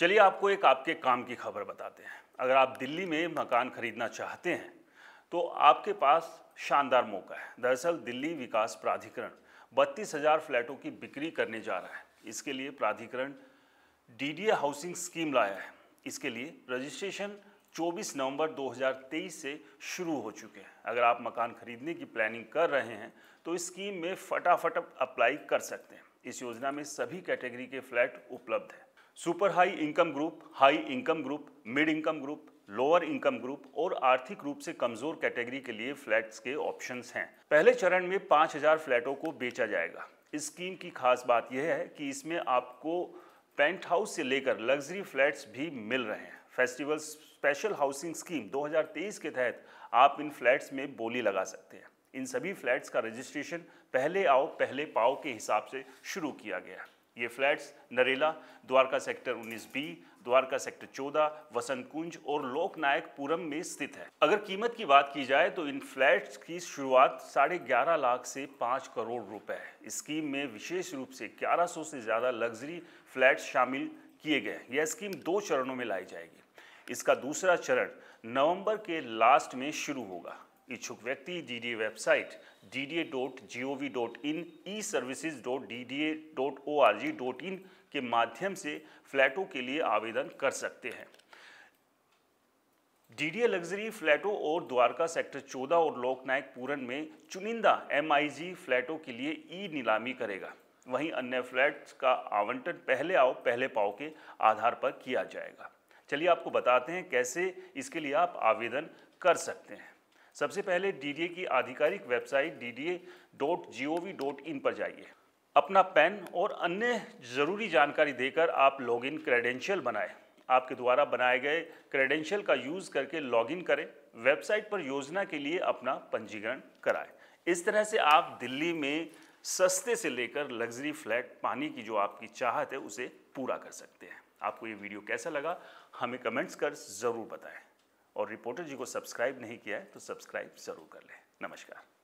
चलिए आपको एक आपके काम की खबर बताते हैं अगर आप दिल्ली में मकान खरीदना चाहते हैं तो आपके पास शानदार मौका है दरअसल दिल्ली विकास प्राधिकरण बत्तीस हज़ार फ्लैटों की बिक्री करने जा रहा है इसके लिए प्राधिकरण डीडीए हाउसिंग स्कीम लाया है इसके लिए रजिस्ट्रेशन 24 नवंबर 2023 से शुरू हो चुके हैं अगर आप मकान खरीदने की प्लानिंग कर रहे हैं तो इस स्कीम में फटाफट अप्लाई कर सकते हैं इस योजना में सभी कैटेगरी के फ्लैट उपलब्ध हैं super high income group high income group mid income group lower income group और आर्थिक रूप से कमजोर कैटेगरी के लिए फ्लैट्स के ऑप्शंस हैं पहले चरण में 5000 फ्लैटों को बेचा जाएगा इस स्कीम की खास बात यह है कि इसमें आपको पेंट हाउस से लेकर लग्जरी फ्लैट्स भी मिल रहे हैं फेस्टिवल स्पेशल हाउसिंग स्कीम 2023 के तहत आप इन फ्लैट्स में बोली लगा सकते हैं इन सभी फ्लैट्स का रजिस्ट्रेशन पहले आओ पहले पाओ के हिसाब से शुरू किया गया है ये flats Narela Dwarka sector 19 B Dwarka sector 14 Vasant Kunj और लोकनायक पुरम में स्थित है अगर कीमत की बात की जाए तो इन फ्लैट्स की शुरुआत साढ़े ग्यारह लाख से पाँच करोड़ रुपए है स्कीम में विशेष रूप से 1100 से ज़्यादा लग्जरी फ्लैट्स शामिल किए गए यह स्कीम दो चरणों में लाई जाएगी इसका दूसरा चरण नवंबर के लास्ट में शुरू होगा इच्छुक व्यक्ति DDA website A dot G O V dot in E services dot D D A dot O R G dot in के माध्यम से फ्लैटों के लिए आवेदन कर सकते हैं डीडीए लग्जरी फ्लैटों और द्वारका सेक्टर 14 और लोकनायक पूरन में चुनिंदा एमआईजी फ्लैटों के लिए ई नीलामी करेगा वहीं अन्य फ्लैट्स का आवंटन पहले आओ पहले पाओ के आधार पर किया जाएगा चलिए आपको बताते हैं कैसे इसके लिए आप आवेदन कर सकते हैं सबसे पहले डीडीए की आधिकारिक वेबसाइट डी पर जाइए अपना पैन और अन्य ज़रूरी जानकारी देकर आप लॉगिन क्रेडेंशियल बनाएं आपके द्वारा बनाए गए क्रेडेंशियल का यूज़ करके लॉगिन करें वेबसाइट पर योजना के लिए अपना पंजीकरण कराएं इस तरह से आप दिल्ली में सस्ते से लेकर लग्जरी फ्लैट पानी की जो आपकी चाहत है उसे पूरा कर सकते हैं आपको ये वीडियो कैसा लगा हमें कमेंट्स कर ज़रूर बताएं और रिपोर्टर जी को सब्सक्राइब नहीं किया है तो सब्सक्राइब ज़रूर कर लें नमस्कार